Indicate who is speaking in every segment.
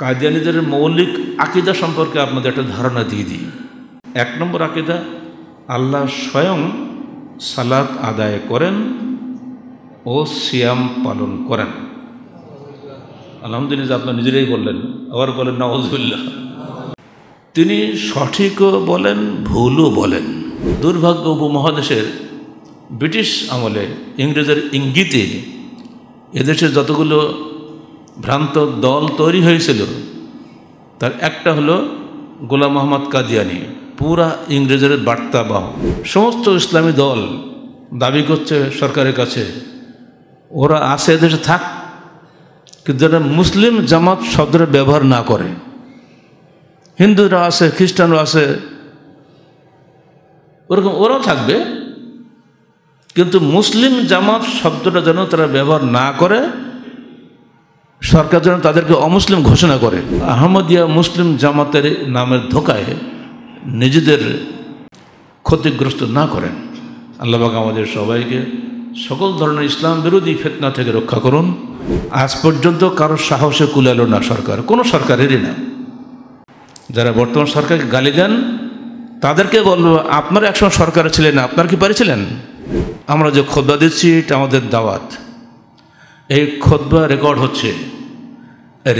Speaker 1: কায়দিয়ানিদের মৌলিক আকিদা সম্পর্কে আপনাদের একটা ধারণা দিয়ে দিই এক নম্বর আকিদা আল্লাহ স্বয়ং সালাত আদায় করেন ও সিয়াম পালন করেন আলহামদুলিল্লাহ আপনার নিজেরাই বললেন আবার বলেন নওয়াজুল্লাহ তিনি সঠিকও বলেন ভুলও বলেন দুর্ভাগ্য উপমহাদেশের ব্রিটিশ আমলে ইংরেজের ইঙ্গিতে এদেশের যতগুলো ভ্রান্ত দল তৈরি হয়েছিল তার একটা হলো গোলাম মোহাম্মদ কাদিয়ানি পুরা ইংরেজের বার্তা বাহ সমস্ত ইসলামী দল দাবি করছে সরকারের কাছে ওরা আসে এদেশে থাক কিন্তু যারা মুসলিম জামাত শব্দটা ব্যবহার না করে হিন্দুরা আছে খ্রিস্টানরা আছে ওরকম ওরাও থাকবে কিন্তু মুসলিম জামাত শব্দটা যেন তারা ব্যবহার না করে সরকার যেন তাদেরকে অমুসলিম ঘোষণা করে আহমদিয়া মুসলিম জামাতের নামের ধোকায় নিজেদের ক্ষতিগ্রস্ত না করেন আল্লাহবাক আমাদের সবাইকে সকল ধরনের ইসলাম বিরোধী ফেতনা থেকে রক্ষা করুন আজ পর্যন্ত কারোর সাহসে কুলালো না সরকার কোনো সরকারেরই না যারা বর্তমান সরকারকে গালি দেন তাদেরকে বলবো আপনারা একসময় সরকার ছিলেন আপনার কি পারেছিলেন আমরা যে খোদ্া দিচ্ছি এটা আমাদের দাওয়াত এই খোদ্া রেকর্ড হচ্ছে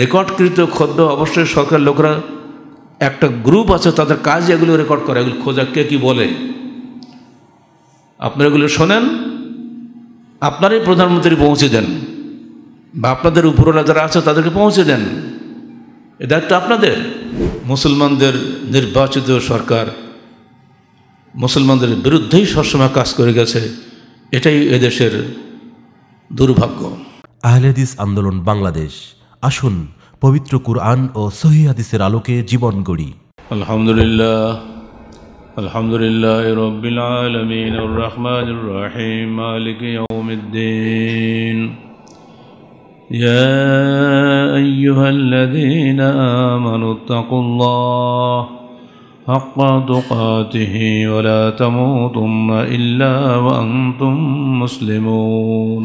Speaker 1: রেকর্ডকৃত খদ্য অবশ্যই সরকার লোকরা একটা গ্রুপ আছে তাদের কাজ এগুলো রেকর্ড করে এগুলো খোঁজা কে কী বলে আপনারা এগুলো শোনেন আপনারই প্রধানমন্ত্রী পৌঁছে দেন বা আপনাদের উপরওয়ালা যারা আছে তাদেরকে পৌঁছে দেন এ দায়িত্ব আপনাদের মুসলমানদের নির্বাচিত সরকার মুসলমানদের বিরুদ্ধেই সবসময় কাজ করে গেছে এটাই এদেশের দুর্ভাগ্য আহলেদিস আন্দোলন বাংলাদেশ আসুন পবিত্র কুরআন ও সহিদের আলোকে জীবন গড়ি আলহামদুলিল্লাহ আলহামদুলিল্লাহ রবিল আলমিন حق تقاته ولا تموتن إلا وأنتم مسلمون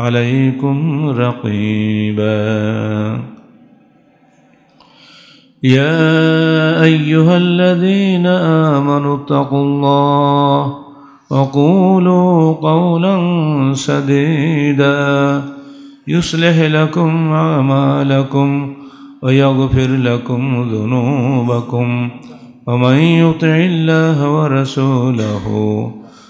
Speaker 1: عليكم رقيبا يا أيها الذين آمنوا اتقوا الله وقولوا قولا سديدا يصلح لكم أعمالكم ويغفر لكم ذنوبكم ومن يطع الله ورسوله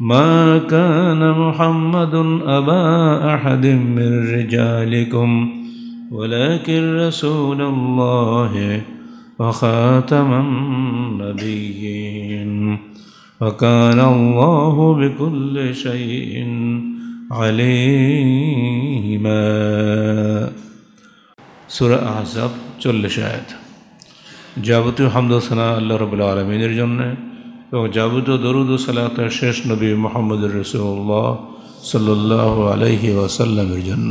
Speaker 1: ما كان محمد أبا أحد من رجالكم ولكن رسول الله وخاتم النبيين وكان الله بكل شيء عليما سورة أحزاب جل شاهد যাবতীয় হামদ সানা আল্লাহ رب العالمين الجنة এবং যাবতীয় দরুদ সালাতের শেষ নবী মোহাম্মদ রসুল্লাহ সাল্লাহ আলহি ওয়াসাল্লামের জন্য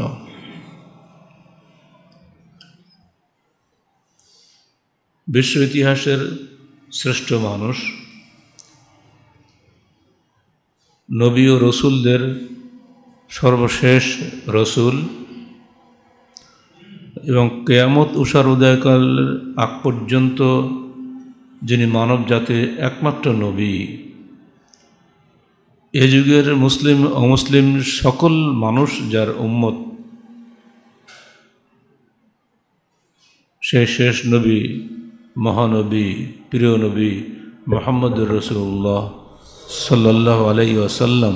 Speaker 1: বিশ্ব ইতিহাসের শ্রেষ্ঠ মানুষ নবী ও রসুলদের সর্বশেষ রসুল এবং কেয়ামত উষার উদয়কাল আগ পর্যন্ত যিনি মানব জাতির একমাত্র নবী এ যুগের মুসলিম অমুসলিম সকল মানুষ যার উম্মত সে শেষ নবী মহানবী প্রিয় নবী মোহাম্মদ রসুল্লাহ সাল্লাহ আলাই আসাল্লাম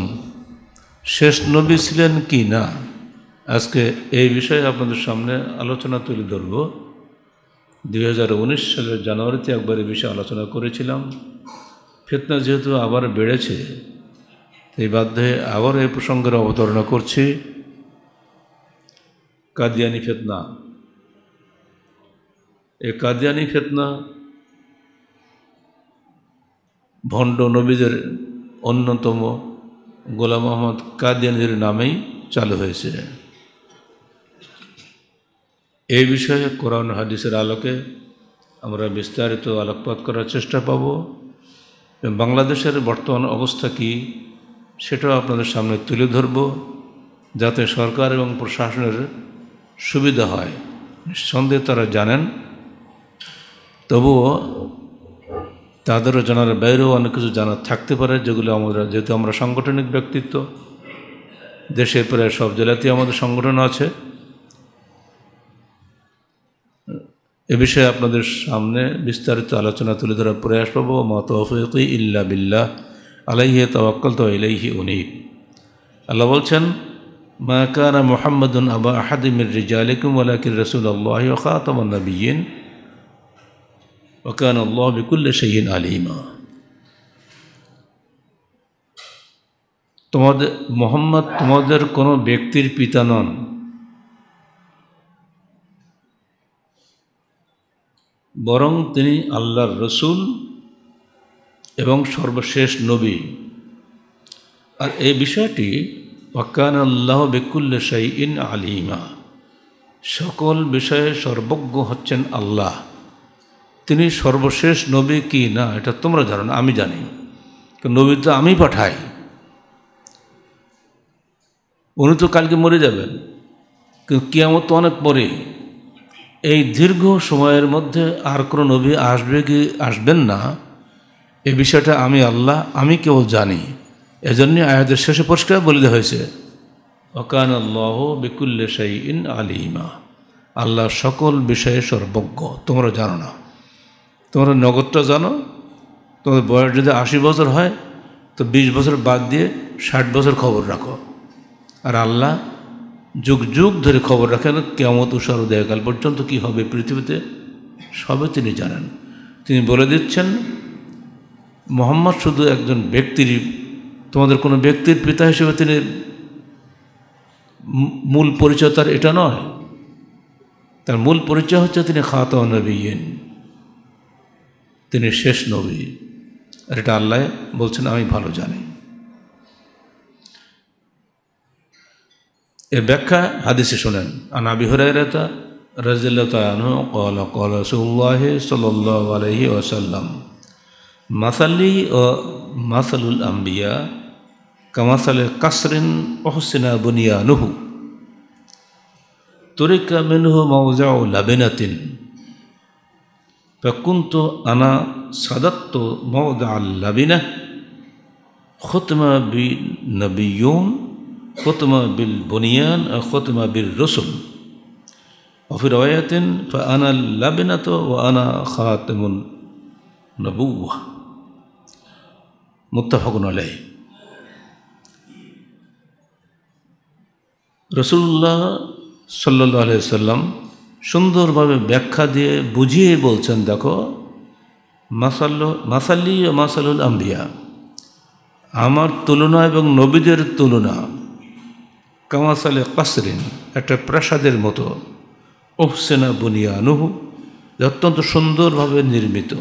Speaker 1: শেষ নবী ছিলেন কি না আজকে এই বিষয়ে আপনাদের সামনে আলোচনা তুলে ধরবো দুই সালের জানুয়ারিতে একবার এ বিষয়ে আলোচনা করেছিলাম ফিতনা যেহেতু আবার বেড়েছে এই বাধ্য আবার এই প্রসঙ্গের অবতরণা করছি কাদিয়ানি ফেতনা এই কাদিয়ানি ফেতনা ভণ্ড নবীদের অন্যতম গোলাম মোহাম্মদ কাদিয়ানির নামেই চালু হয়েছে এই বিষয়ে কোরআন হাদিসের আলোকে আমরা বিস্তারিত আলোকপাত করার চেষ্টা পাব বাংলাদেশের বর্তমান অবস্থা কি সেটাও আপনাদের সামনে তুলে ধরব যাতে সরকার এবং প্রশাসনের সুবিধা হয় নিঃসন্দেহে তারা জানেন তবুও তাদেরও জানার বাইরেও অনেক কিছু জানার থাকতে পারে যেগুলো আমরা যেহেতু আমরা সাংগঠনিক ব্যক্তিত্ব দেশের প্রায় সব জেলাতেই আমাদের সংগঠন আছে এ বিষয়ে আপনাদের সামনে বিস্তারিত আলোচনা তুলে ধরার প্রয়াস পাবো মতফিকি ইল্লা বিল্লাহ আলাইহে তওয়াক্কাল তো ইলাইহি উনি আল্লাহ বলছেন মা কানা মোহাম্মদুন আবা আহাদিমির রিজালিকুম আলাকির রসুল আল্লাহ খাতামান নবীন ওকান আল্লাহ বিকুল্ল শহীন আলিমা তোমাদের মোহাম্মদ তোমাদের কোনো ব্যক্তির পিতা নন বরং তিনি আল্লাহর রসুল এবং সর্বশেষ নবী আর এই বিষয়টি ওয়াক্কান আল্লাহ বেকুল্লে ইন আলিমা সকল বিষয়ে সর্বজ্ঞ হচ্ছেন আল্লাহ তিনি সর্বশেষ নবী কি না এটা তোমরা জানো না আমি জানি নবী তো আমি পাঠাই উনি তো কালকে মরে যাবেন কিন্তু কিয়ামত অনেক পরে এই দীর্ঘ সময়ের মধ্যে আর কোনো নবী আসবে কি আসবেন না এ বিষয়টা আমি আল্লাহ আমি কেবল জানি এজন্য আয়াদের শেষে পরিষ্কার বলে দেওয়া হয়েছে অকান আল্লাহ বিকুল্লে সাই ইন আলিমা আল্লাহ সকল বিষয়ে সর্বজ্ঞ তোমরা জানো না তোমরা নগদটা জানো তোমাদের বয়স যদি আশি বছর হয় তো বিশ বছর বাদ দিয়ে ষাট বছর খবর রাখো আর আল্লাহ যুগ যুগ ধরে খবর রাখেন কেমত উষার উদয়কাল পর্যন্ত কি হবে পৃথিবীতে সবে তিনি জানেন তিনি বলে দিচ্ছেন মোহাম্মদ শুধু একজন ব্যক্তির তোমাদের কোনো ব্যক্তির পিতা হিসেবে তিনি মূল পরিচয় তার এটা নয় তার মূল পরিচয় হচ্ছে তিনি খাত নবীন তিনি শেষ নবী আর এটা আল্লাহ বলছেন আমি ভালো জানি এ ব্যাখ্যা হাদিসে শোনেন আনাবি হরাইরাতা রাজিল্লাহ ও মাসালুল আম্বিয়া কামাসালে কাসরিন অহসিনা বুনিয়া নুহু তরিকা মিনহু মাউজাউ লাবিনাতিন فكنت أنا صدقت موضع اللبنة ختم بالنبيون খতমা বিল বনিয়ান আর খতমা বিল রসুল অফির ওয়ায়াতেন তো আনা লাবেনাত ও আনা খাতেমুন নবুয়া আলাই রসুল্লাহ সাল্লাহ সাল্লাম সুন্দরভাবে ব্যাখ্যা দিয়ে বুঝিয়ে বলছেন দেখো মাসাল্ল মাসাল্লি ও মাসালুল আম্বিয়া আমার তুলনা এবং নবীদের তুলনা কামাসালে কাসরিন একটা প্রাসাদের মতো ওহসেনা বুনিয়ানুহু যা অত্যন্ত সুন্দরভাবে নির্মিত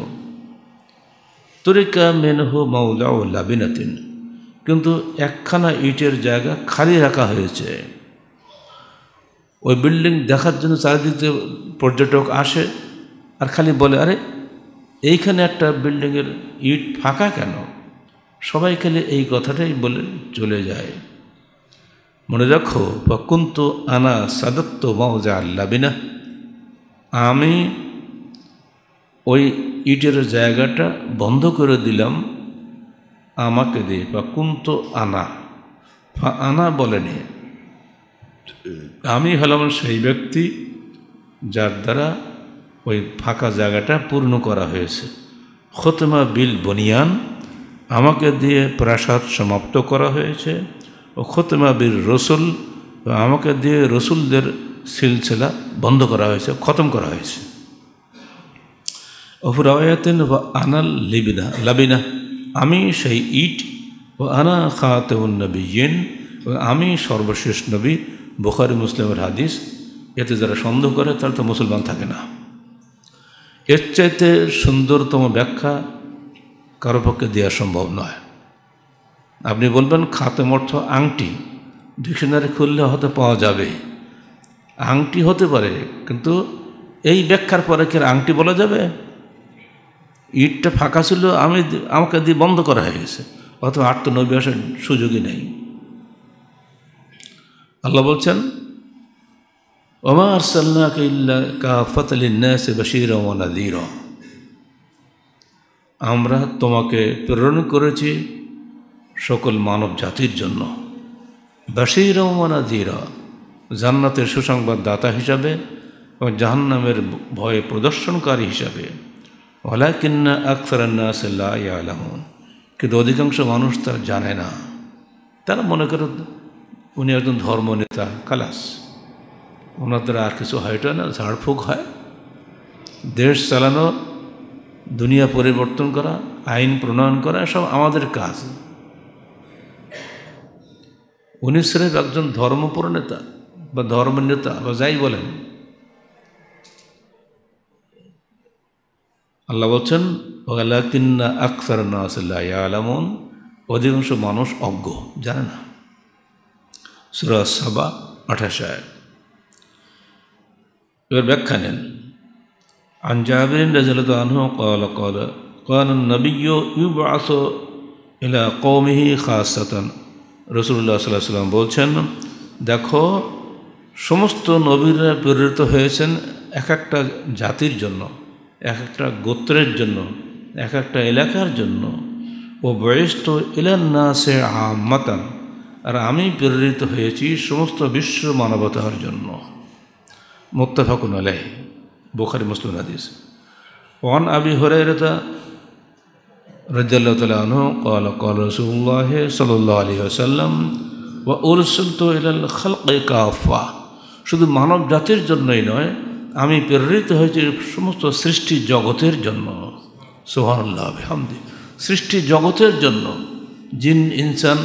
Speaker 1: তরিকা মেনহু মাউলা ও লাবিনাতিন কিন্তু একখানা ইটের জায়গা খালি রাখা হয়েছে ওই বিল্ডিং দেখার জন্য চারিদিকে পর্যটক আসে আর খালি বলে আরে এইখানে একটা বিল্ডিংয়ের ইট ফাঁকা কেন সবাই খালি এই কথাটাই বলে চলে যায় মনে রাখো বকুন্ত আনা সাদত্ত মাওজা আল্লাবিনা আমি ওই ইটের জায়গাটা বন্ধ করে দিলাম আমাকে দিয়ে বকুন্ত আনা ফা আনা বলেনি আমি হলাম সেই ব্যক্তি যার দ্বারা ওই ফাঁকা জায়গাটা পূর্ণ করা হয়েছে খতমা বিল বনিয়ান আমাকে দিয়ে প্রাসাদ সমাপ্ত করা হয়েছে ও খতমা বীর রসুল আমাকে দিয়ে রসুলদের সিলসিলা বন্ধ করা হয়েছে খতম করা হয়েছে অফুরাওয়াতেন বা আনাল লিবিনা লাবিনা আমি সেই ইট ও আনা নবী ইয়েন আমি সর্বশেষ নবী বুখারি মুসলিমের হাদিস এতে যারা সন্দেহ করে তারা তো মুসলমান থাকে না এর চাইতে সুন্দরতম ব্যাখ্যা কারো পক্ষে দেওয়া সম্ভব নয় আপনি বলবেন খাতম অর্থ আংটি ডিকশনারি খুললে হতে পাওয়া যাবে আংটি হতে পারে কিন্তু এই ব্যাখ্যার পরে কি আংটি বলা যাবে ইটটা ফাঁকা ছিল আমি আমাকে দিয়ে বন্ধ করা হয়ে গেছে অথবা আত্মনবী আসার সুযোগই নেই আল্লাহ বলছেন ওমার সাল্লাহ ইল্লা আমরা তোমাকে প্রেরণ করেছি সকল মানব জাতির জন্য বাসিরা মানাদিরা জান্নাতের সুসংবাদ দাতা হিসাবে ও জাহান্নামের ভয়ে প্রদর্শনকারী হিসাবে ওলা কিন্না আকসারান্নাসল্লা আলাহন কিন্তু অধিকাংশ মানুষ তারা জানে না তারা মনে করেন উনি একজন ধর্ম নেতা কালাস ওনার দ্বারা আর কিছু হয়টা না ঝাড়ফুঁক হয় দেশ চালানো দুনিয়া পরিবর্তন করা আইন প্রণয়ন করা সব আমাদের কাজ উনি স্রেফ একজন ধর্মপ্রণেতা বা ধর্মনেতা বা যাই বলেন আল্লাহ বলছেন ওয়ালাকিন্না আকসার নাসল্লা আলামন অধিকাংশ মানুষ অজ্ঞ জানে না সুরা সাবা আঠাশ আয়াত এবার ব্যাখ্যা নেন আঞ্জাবিন جابر رضي কল কল قال قال قال النبي يبعث إلى قومه রসুল্লাহ সাল্লাহ সাল্লাম বলছেন দেখো সমস্ত নবীরা প্রেরিত হয়েছেন এক একটা জাতির জন্য এক একটা গোত্রের জন্য এক একটা এলাকার জন্য ও বয়স্ত ইলান্না সে আহমাতান আর আমি প্রেরিত হয়েছি সমস্ত বিশ্ব মানবতার জন্য মুক্তাফাকুন আলাহি বোখারি মুসলিম হাদিস ওয়ান আবি রেতা رضي الله কল عنه قال قال رسول الله صلى শুধু মানব জাতির জন্যই নয় আমি প্রেরিত হয়েছি সমস্ত সৃষ্টি জগতের জন্য সোহানুল্লাহ সৃষ্টি জগতের জন্য জিন ইনসান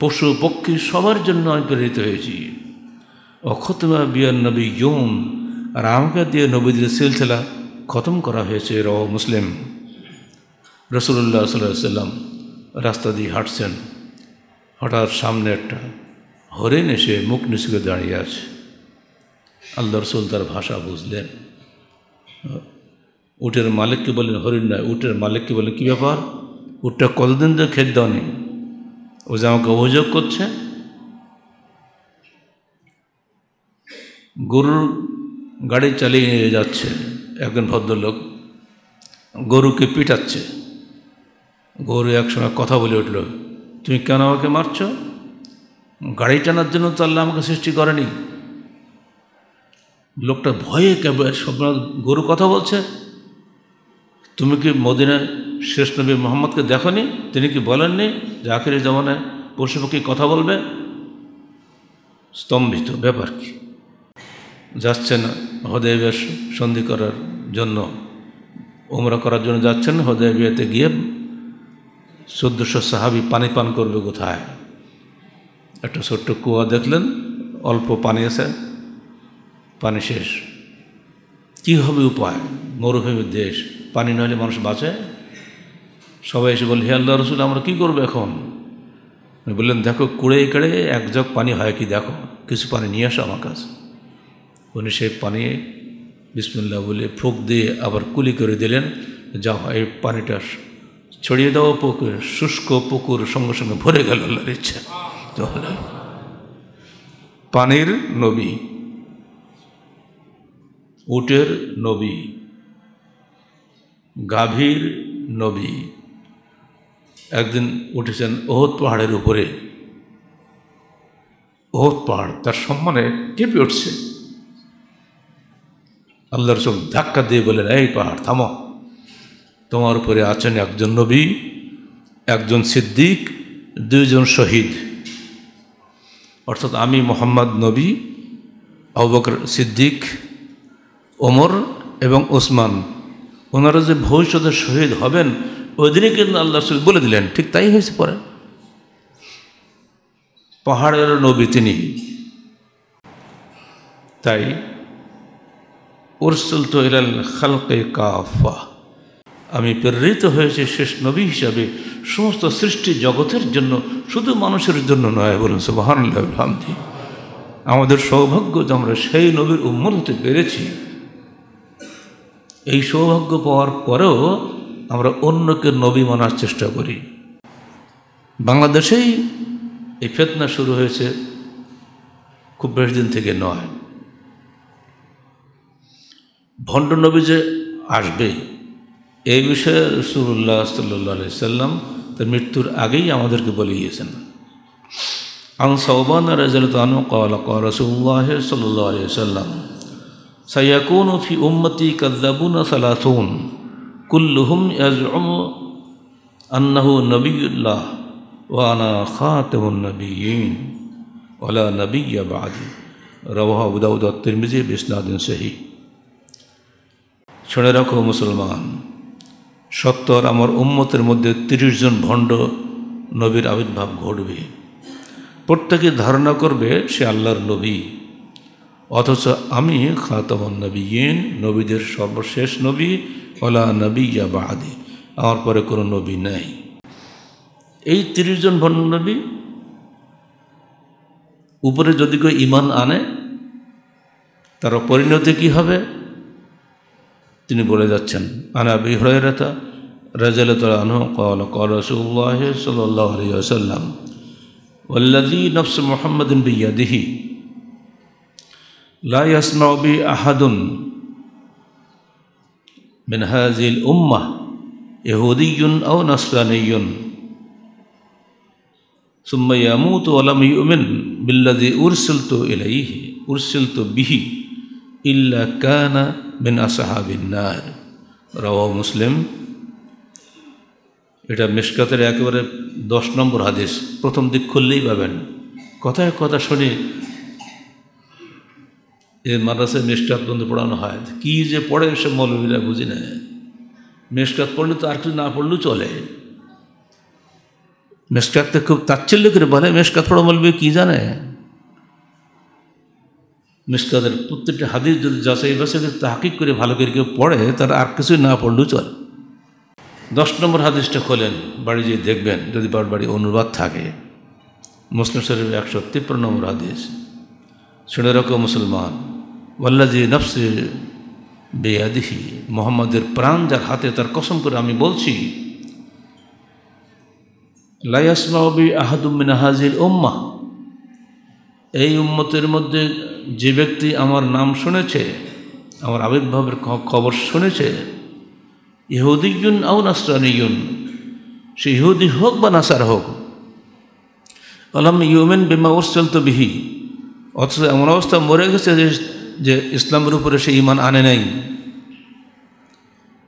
Speaker 1: পশু পক্ষী সবার জন্য আমি প্রেরিত হয়েছি অক্ষতমা বিয়ান নবী যৌন আর আমাকে দিয়ে নবীদের সিলসিলা খতম করা হয়েছে র মুসলিম রসুল্লাহ সাল্লাম রাস্তা দিয়ে হাঁটছেন হঠাৎ সামনে একটা হরেন এসে মুখ নিচুকে দাঁড়িয়ে আছে আল্লাহ রসুল তার ভাষা বুঝলেন উটের মালিককে বললেন হরিণ নয় উটের মালিককে বললেন কী ব্যাপার উটটা কতদিন ধরে খেত দেওয়া ও যে আমাকে অভিযোগ করছে গরুর গাড়ি চালিয়ে যাচ্ছে একজন ভদ্রলোক গরুকে পিটাচ্ছে গৌরু একসময় কথা বলে উঠল তুমি কেন আমাকে মারছ গাড়ি টানার জন্য তো আল্লাহ আমাকে সৃষ্টি করেনি লোকটা ভয়ে সব গরু কথা বলছে তুমি কি মদিনায় শেষ নবী মোহাম্মদকে দেখনি তিনি কি বলেননি যে আখেরি জমানায় পশু পাখি কথা বলবে স্তম্ভিত ব্যাপার কি যাচ্ছেন হদেবের সন্ধি করার জন্য ওমরা করার জন্য যাচ্ছেন হদেবিয়াতে গিয়ে চোদ্দশো সাহাবি পানি পান করবে কোথায় একটা ছোট্ট কুয়া দেখলেন অল্প পানি আছে পানি শেষ কি হবে উপায় মরুভূমির দেশ পানি নইলে মানুষ বাঁচে সবাই এসে বলে হে আল্লাহ রসুল আমরা কী করবো এখন বললেন দেখো কুড়ে কেড়ে এক জগ পানি হয় কি দেখো কিছু পানি নিয়ে আসো আমার কাছে উনি সেই পানি বিসমুল্লাহ বলে ফুক দিয়ে আবার কুলি করে দিলেন যা এই পানিটা ছড়িয়ে দেওয়া পুকুর শুষ্ক পুকুর সঙ্গে সঙ্গে ভরে গেল আল্লাহর ইচ্ছা পানির নবী উটের নবী গাভীর নবী একদিন উঠেছেন ওহত পাহাড়ের উপরে ওহত পাহাড় তার সম্মানে কেঁপে উঠছে আল্লাহর সব ধাক্কা দিয়ে বলেন এই পাহাড় থামো তোমার উপরে আছেন একজন নবী একজন সিদ্দিক দুইজন শহীদ অর্থাৎ আমি মোহাম্মদ নবী অবকর সিদ্দিক ওমর এবং ওসমান ওনারা যে ভবিষ্যতে শহীদ হবেন দিনে কিন্তু আল্লাহ রসুল বলে দিলেন ঠিক তাই হয়েছে পরে পাহাড়ের নবী তিনি তাই উরসুল তো ইরাল খালকে কাফা আমি প্রেরিত হয়েছি শেষ নবী হিসাবে সমস্ত সৃষ্টি জগতের জন্য শুধু মানুষের জন্য নয় বলুন সুবাহানি আমাদের সৌভাগ্য যে আমরা সেই নবীর উম্মত হতে পেরেছি এই সৌভাগ্য পাওয়ার পরেও আমরা অন্যকে নবী মানার চেষ্টা করি বাংলাদেশেই এই ফেতনা শুরু হয়েছে খুব বেশ দিন থেকে নয় ভণ্ড নবী যে আসবে এই বিষয়ে রসুল্লাহ সাল্লি সাল্লাম তার মৃত্যুর আগেই আমাদেরকে বলে গিয়েছেন আং সৌবান রাজু কল রসুল্লাহ সাল্লি সাল্লাম সৈয়াকুন ফি উম্মতি কদ্দাবুন সালাসুন কুল্লুহুম ইয়াজম আন্নাহু নবীল্লাহ ওয়ানা খাতমুন নবীন ওয়ালা নবী বাদি রবাহ উদাউদ্দিন মিজে বিসনাদিন সহি শুনে রাখো মুসলমান সত্তর আমার উম্মতের মধ্যে তিরিশ জন ভণ্ড নবীর আবির্ভাব ঘটবে প্রত্যেকে ধারণা করবে সে আল্লাহর নবী অথচ আমি নবী ইন নবীদের সর্বশেষ নবী ওলা নবী ইয়া বাহাদি আমার পরে কোনো নবী নাই এই তিরিশ জন ভণ্ড নবী উপরে যদি কেউ ইমান আনে তার পরিণতি কি হবে তিনি বলে যাচ্ছেন আনা আবি হরাইরাতা রাজালতুল্লাহ আনহু قال قال رسول الله صلى الله عليه وسلم والذي نفس محمد بيده لا يسمع بي أحد من هذه الأمة يهودي أو نصراني ثم يموت ولم يؤمن بالذي أرسلت إليه أرسلت به ইল্লা কানা বিন আসাহাবিনার রাওয়া মুসলিম এটা মিসকাতের একেবারে দশ নম্বর হাদিস প্রথম দিক খুললেই পাবেন কথায় কথা শুনে এ মাদ্রাসায় মেসকাত বন্ধু পড়ানো হয় কি যে পড়ে সে মৌলবীরা বুঝি না মেসকাত পড়লে তো আর কিছু না পড়লেও চলে মেসকাতকে খুব তাচ্ছল্য করে বলে মেসকাত পড়া মৌলবী কী জানে মিসকাদের প্রত্যেকটা হাদিস যদি যাচাই বাছাই তাহাকিক করে ভালো করে কেউ পড়ে তার আর কিছুই না পড়লেও চলে দশ নম্বর হাদিসটা খোলেন বাড়ি যেয়ে দেখবেন যদি বার বাড়ি অনুবাদ থাকে মুসলিম শরীফ একশো তিপ্পান্ন নম্বর হাদিস শুনে রাখো মুসলমান ওয়াল্লাজি নফসি বেয়াদিহি মোহাম্মদের প্রাণ যার হাতে তার কসম করে আমি বলছি লাইয়াসমা আহাদুমিন হাজির উম্মা এই উম্মতের মধ্যে যে ব্যক্তি আমার নাম শুনেছে আমার আবির্ভাবের খবর শুনেছে ইহুদিগুন নাসরানি নাসরানিগুন সে ইহুদি হোক বা নাসার হোক আলাম ইউমেন বিমা ওসল তো বিহি অথচ এমন অবস্থা মরে গেছে যে ইসলামের উপরে সে ইমান আনে নাই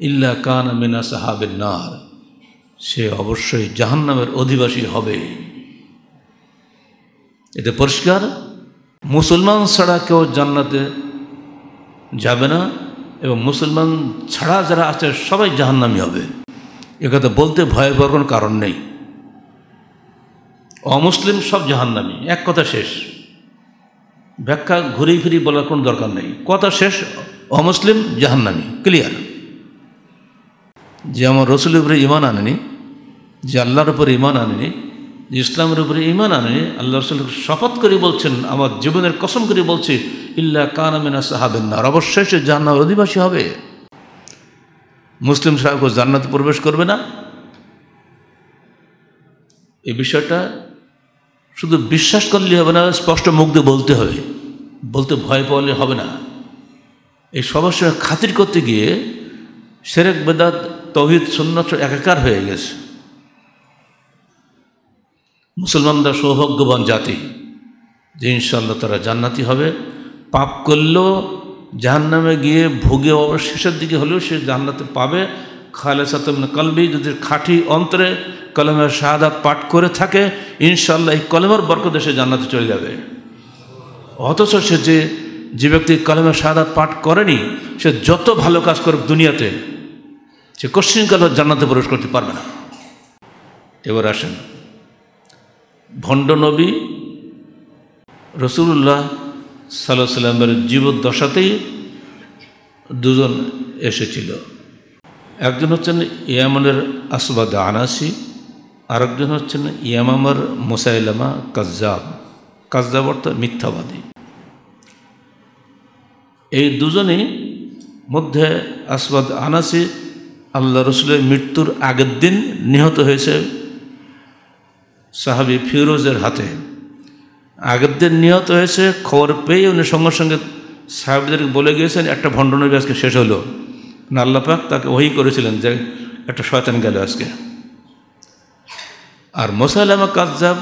Speaker 1: ইল্লা কান মিনা সাহাবের নার সে অবশ্যই জাহান্নামের অধিবাসী হবে এতে পরিষ্কার মুসলমান ছাড়া কেউ জান্নাতে যাবে না এবং মুসলমান ছাড়া যারা আছে সবাই জাহান্নামি হবে একথা বলতে ভয় পাওয়ার কোনো কারণ নেই অমুসলিম সব জাহান্নামি এক কথা শেষ ব্যাখ্যা ঘুরে ফিরি বলার কোনো দরকার নেই কথা শেষ অমুসলিম জাহান্নামি ক্লিয়ার যে আমার রসুলের উপরে ইমান আনেনি যে আল্লাহর উপরে ইমান আনেনি ইসলামের উপরে ইমান আনে আল্লাহ রসুল শপথ করে বলছেন আমার জীবনের কসম করে বলছে ইল্লা কানামিনা সাহাবেন না আর অবশ্যই সে জান্নার অধিবাসী হবে মুসলিম সাহেব জান্নাত প্রবেশ করবে না এই বিষয়টা শুধু বিশ্বাস করলে হবে না স্পষ্ট মুখ দিয়ে বলতে হবে বলতে ভয় পাওয়ালে হবে না এই সমস্যা খাতির করতে গিয়ে সেরেক বেদাত তহিদ সন্ন্যাস একাকার হয়ে গেছে মুসলমানরা সৌভাগ্যবান জাতি যে ইনশাল্লাহ তারা জান্নাতি হবে পাপ করলেও জাহান্নামে গিয়ে ভুগে শেষের দিকে হলেও সে জান্নাতে পাবে খালেসাতমন কলবি যদি খাঁটি অন্তরে কলমের শাহাদাত পাঠ করে থাকে ইনশাল্লাহ এই কলমের বরকতে সে জান্নাতে চলে যাবে অথচ সে যে যে ব্যক্তি কলমের শাহাদাত পাঠ করেনি সে যত ভালো কাজ করুক দুনিয়াতে সে কোশ্চিনকালে জান্নাতে প্রবেশ করতে পারবে না এবার আসেন ভণ্ড নবী রসুল্লাহ সাল্লাহ সাল্লামের জীবদ্দশাতেই দুজন এসেছিল একজন হচ্ছেন ইয়ামনের আসবাদ আনাসি আরেকজন হচ্ছেন ইয়ামামার মুসাইলামা কাজ্জাব কাজজাব অর্থাৎ মিথ্যাবাদী এই দুজনই মধ্যে আসবাদ আনাসি আল্লাহ রসুলের মৃত্যুর আগের দিন নিহত হয়েছে সাহাবি ফিরোজের হাতে আগের দিন নিহত হয়েছে খবর পেয়ে উনি সঙ্গে সঙ্গে সাহাবিদেরকে বলে গিয়েছেন একটা ভণ্ডনবী আজকে শেষ হলো নাল্লাপাক তাকে ওই করেছিলেন যে একটা শয়তান গেল আজকে আর মোসাইলামা কাজজাব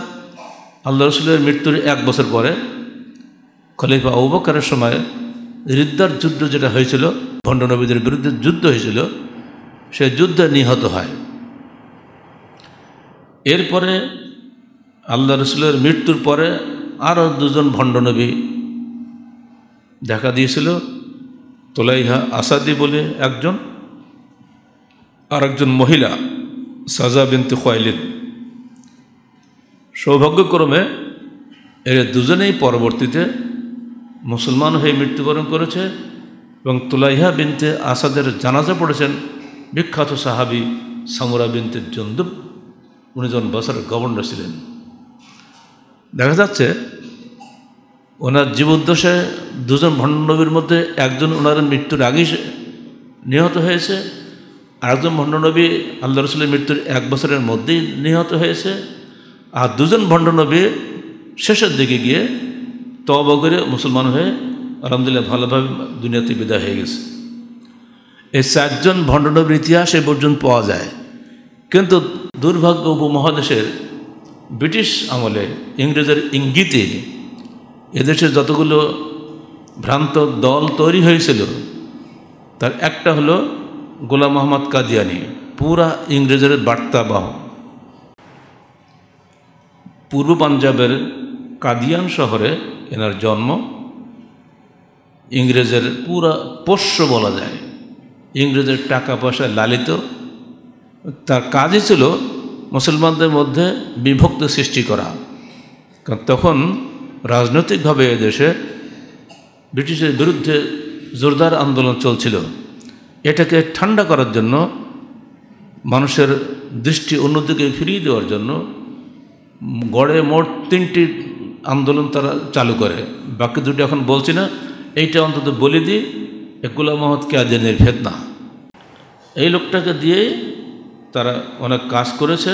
Speaker 1: আল্লাহ রসুলের মৃত্যুর এক বছর পরে খলিফা অবকারের সময় রিদ্দার যুদ্ধ যেটা হয়েছিল ভণ্ডনবীদের বিরুদ্ধে যুদ্ধ হয়েছিল সে যুদ্ধে নিহত হয় এরপরে আল্লাহ রসুলের মৃত্যুর পরে আরও দুজন ভণ্ডনবী দেখা দিয়েছিল তোলাইহা আসাদি বলে একজন আর একজন মহিলা সাজা বিন্তু খোয়াইলিদ সৌভাগ্যক্রমে এর দুজনেই পরবর্তীতে মুসলমান হয়ে মৃত্যুবরণ করেছে এবং তুলাইহা বিনতে আসাদের জানাজা পড়েছেন বিখ্যাত সাহাবি সামুরা বিনতে জন্দুব উনি যখন বাসার গভর্নর ছিলেন দেখা যাচ্ছে ওনার জীবদ্দশে দুজন ভণ্ডনবীর মধ্যে একজন ওনার মৃত্যুর আগেই নিহত হয়েছে আরেকজন ভণ্ডনবী আল্লাহ রসুলের মৃত্যুর এক বছরের মধ্যেই নিহত হয়েছে আর দুজন ভণ্ডনবী শেষের দিকে গিয়ে তব করে মুসলমান হয়ে আলহামদুলিল্লাহ ভালোভাবে দুনিয়াতে বিদায় হয়ে গেছে এই চারজন ভণ্ডনবীর ইতিহাস এ পর্যন্ত পাওয়া যায় কিন্তু দুর্ভাগ্য উপমহাদেশের ব্রিটিশ আমলে ইংরেজের ইঙ্গিতে এদেশে যতগুলো ভ্রান্ত দল তৈরি হয়েছিল তার একটা হলো গোলাম মোহাম্মদ কাদিয়ানি পুরা ইংরেজের বাহ পূর্ব পাঞ্জাবের কাদিয়ান শহরে এনার জন্ম ইংরেজের পুরা পোষ্য বলা যায় ইংরেজের টাকা পয়সা লালিত তার কাজই ছিল মুসলমানদের মধ্যে বিভক্ত সৃষ্টি করা কারণ তখন রাজনৈতিকভাবে দেশে ব্রিটিশের বিরুদ্ধে জোরদার আন্দোলন চলছিল এটাকে ঠান্ডা করার জন্য মানুষের দৃষ্টি অন্যদিকে ফিরিয়ে দেওয়ার জন্য গড়ে মোট তিনটি আন্দোলন তারা চালু করে বাকি দুটি এখন বলছি না এইটা অন্তত বলে দিই একুলা মহম্মদ কাজেনের ফেতনা এই লোকটাকে দিয়ে তারা অনেক কাজ করেছে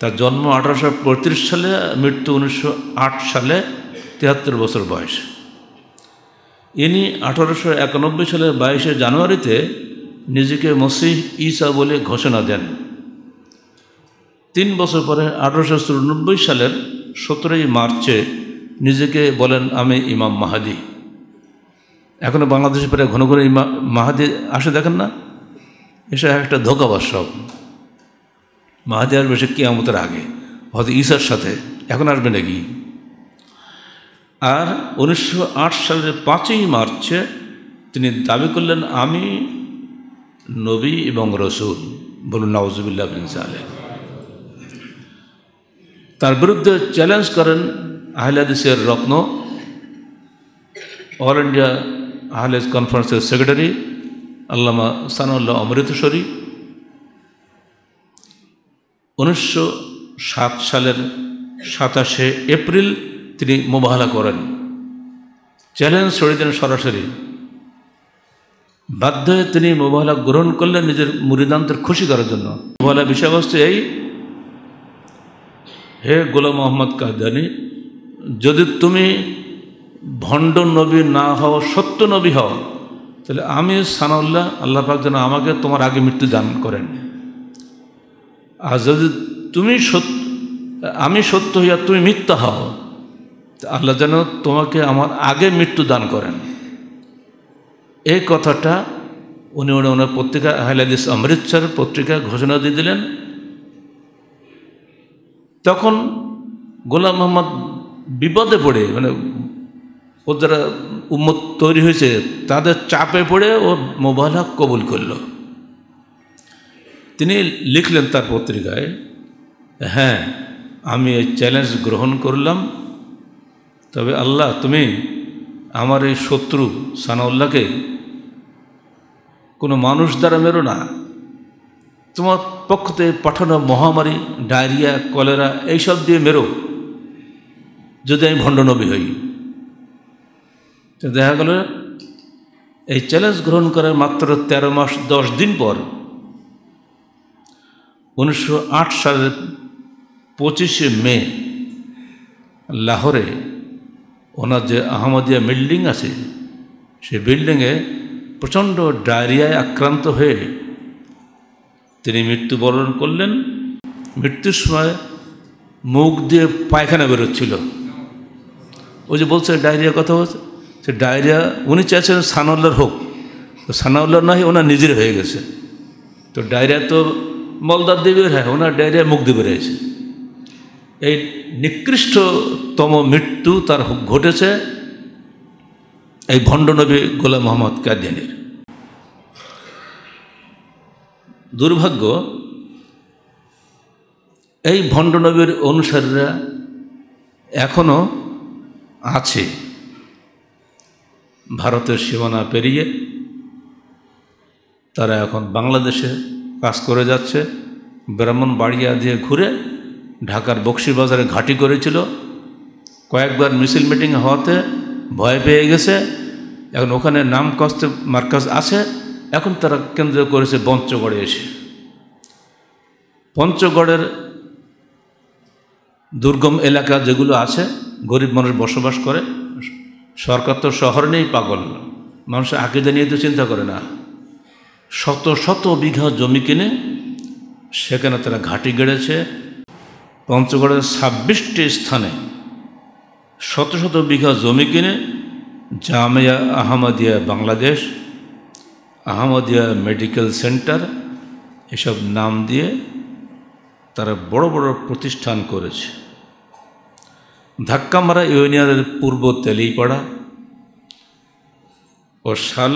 Speaker 1: তার জন্ম আঠারোশো পঁয়ত্রিশ সালে মৃত্যু উনিশশো আট সালে তিয়াত্তর বছর বয়স ইনি আঠারোশো একানব্বই সালের বাইশে জানুয়ারিতে নিজেকে মসিহ ইসা বলে ঘোষণা দেন তিন বছর পরে আঠারোশো চুরানব্বই সালের সতেরোই মার্চে নিজেকে বলেন আমি ইমাম মাহাদি এখনও বাংলাদেশে প্রায় ঘন ঘন ইমা মাহাদি আসে দেখেন না এসব একটা ধোকাবাস সব মাহাদি আসবে সে কেয়ামতের আগে হয়তো ঈশার সাথে এখন আসবে নাকি আর উনিশশো সালের পাঁচই মার্চে তিনি দাবি করলেন আমি নবী এবং রসুল বলুন নওয়াজুবিল্লাহ বিন সালে তার বিরুদ্ধে চ্যালেঞ্জ করেন আহলাদিসের রত্ন অল ইন্ডিয়া আহলেজ কনফারেন্সের সেক্রেটারি আল্লামা সানাউল্লাহ অমৃতসরী উনিশশো সাত সালের সাতাশে এপ্রিল তিনি মোবাহলা করেন চ্যালেঞ্জ ছড়িয়ে দেন সরাসরি বাধ্য হয়ে তিনি মোবাহলা গ্রহণ করলেন নিজের মুরিদান্তের খুশি করার জন্য মোবাহলা বিষয়বস্তু এই হে গোলাম মোহাম্মদ কাহদানি যদি তুমি ভণ্ড নবী না হও সত্য নবী হও তাহলে আমি সানাউল্লাহ আল্লাহ পাক যেন আমাকে তোমার আগে মৃত্যু দান করেন আর যদি তুমি সত্য আমি সত্য হইয়া তুমি মিথ্যা হও আল্লাহ যেন তোমাকে আমার আগে মৃত্যু দান করেন এই কথাটা উনি উনি ওনার পত্রিকা হাইলাদিস অমৃতসর পত্রিকা ঘোষণা দিয়ে দিলেন তখন গোলাম মোহাম্মদ বিপদে পড়ে মানে ওর যারা উম্মত তৈরি হয়েছে তাদের চাপে পড়ে ও মোবাইল হক কবুল করল তিনি লিখলেন তার পত্রিকায় হ্যাঁ আমি এই চ্যালেঞ্জ গ্রহণ করলাম তবে আল্লাহ তুমি আমার এই শত্রু সানাউল্লাহকে কোনো মানুষ দ্বারা মেরো না তোমার পক্ষ থেকে পাঠানো মহামারী ডায়রিয়া কলেরা এইসব দিয়ে মেরো যদি আমি ভণ্ডনবী হই তো দেখা গেল এই চ্যালেঞ্জ গ্রহণ করার মাত্র ১৩ মাস দশ দিন পর উনিশশো সালের পঁচিশে মে লাহোরে ওনার যে আহমদিয়া বিল্ডিং আছে সেই বিল্ডিংয়ে প্রচণ্ড ডায়রিয়ায় আক্রান্ত হয়ে তিনি মৃত্যুবরণ করলেন মৃত্যুর সময় মুখ দিয়ে পায়খানা বেরোচ্ছিল ওই যে বলছে ডায়রিয়ার কথা বলছে সে ডায়রিয়া উনি চাইছেন সানাউল্লার হোক তো সানাউল্লার নয় ওনার নিজের হয়ে গেছে তো ডায়রিয়া তো মলদার দেবীর হ্যাঁ ওনার ডায়রিয়া দেবে রয়েছে এই নিকৃষ্টতম মৃত্যু তার ঘটেছে এই ভণ্ডনবী গোলাম মোহাম্মদ কাদিয়ানির দুর্ভাগ্য এই ভণ্ডনবীর অনুসারীরা এখনও আছে ভারতের সীমানা পেরিয়ে তারা এখন বাংলাদেশে কাজ করে যাচ্ছে ব্রাহ্মণবাড়িয়া দিয়ে ঘুরে ঢাকার বক্সিবাজারে ঘাঁটি করেছিল কয়েকবার মিছিল মিটিং হওয়াতে ভয় পেয়ে গেছে এখন ওখানে নাম কস্তে মার্কাজ আছে এখন তারা কেন্দ্র করেছে পঞ্চগড়ে এসে পঞ্চগড়ের দুর্গম এলাকা যেগুলো আছে গরিব মানুষ বসবাস করে সরকার তো শহর নেই পাগল মানুষ আকিদা নিয়ে তো চিন্তা করে না শত শত বিঘা জমি কিনে সেখানে তারা ঘাঁটি গেড়েছে পঞ্চগড়ের ছাব্বিশটি স্থানে শত শত বিঘা জমি কিনে জামিয়া আহমদিয়া বাংলাদেশ আহমদিয়া মেডিকেল সেন্টার এসব নাম দিয়ে তারা বড় বড় প্রতিষ্ঠান করেছে ধাক্কা মারা ইউনিয়নের পূর্ব তেলিপাড়া ও শাল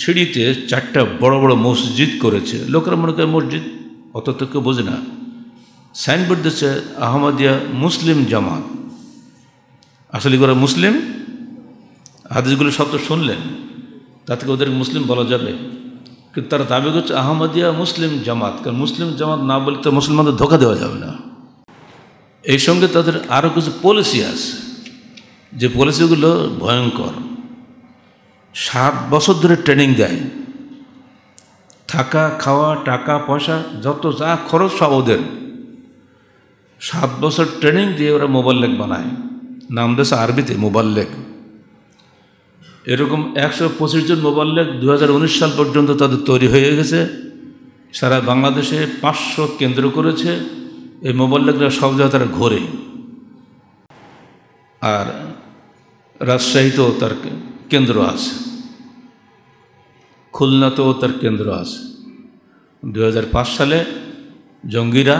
Speaker 1: সিঁড়িতে চারটা বড় বড় মসজিদ করেছে লোকেরা মনে করে মসজিদ অত তো কেউ বোঝে না সাইনবোর্ড দিচ্ছে আহমদিয়া মুসলিম জামাত আসলে করে মুসলিম হাদিসগুলো শব্দ শুনলেন তা থেকে ওদের মুসলিম বলা যাবে কিন্তু তারা দাবি করছে আহমদিয়া মুসলিম জামাত কারণ মুসলিম জামাত না বলতে মুসলমানদের ধোকা দেওয়া যাবে না এই সঙ্গে তাদের আরও কিছু পলিসি আছে যে পলিসিগুলো ভয়ঙ্কর সাত বছর ধরে ট্রেনিং দেয় থাকা খাওয়া টাকা পয়সা যত যা খরচ সব ওদের সাত বছর ট্রেনিং দিয়ে ওরা মোবাইল লেক বানায় নাম দেশে আরবিতে লেক এরকম একশো পঁচিশ জন মোবাইল লেক দু সাল পর্যন্ত তাদের তৈরি হয়ে গেছে সারা বাংলাদেশে পাঁচশো কেন্দ্র করেছে এই মোবাল্লেকরা সব জায়গায় তারা ঘোরে আর রাজশাহী তো তার কেন্দ্র আছে খুলনাতেও তার কেন্দ্র আছে দু সালে জঙ্গিরা